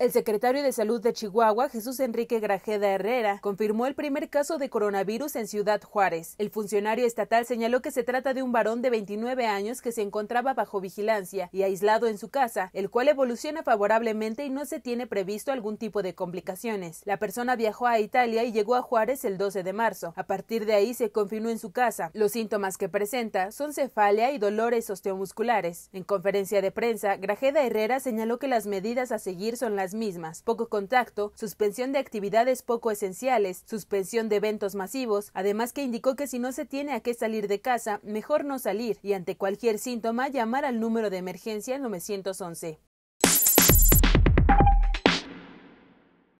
El secretario de Salud de Chihuahua, Jesús Enrique Grajeda Herrera, confirmó el primer caso de coronavirus en Ciudad Juárez. El funcionario estatal señaló que se trata de un varón de 29 años que se encontraba bajo vigilancia y aislado en su casa, el cual evoluciona favorablemente y no se tiene previsto algún tipo de complicaciones. La persona viajó a Italia y llegó a Juárez el 12 de marzo. A partir de ahí se confinó en su casa. Los síntomas que presenta son cefalia y dolores osteomusculares. En conferencia de prensa, Grajeda Herrera señaló que las medidas a seguir son las mismas, poco contacto, suspensión de actividades poco esenciales, suspensión de eventos masivos, además que indicó que si no se tiene a qué salir de casa, mejor no salir y ante cualquier síntoma llamar al número de emergencia 911.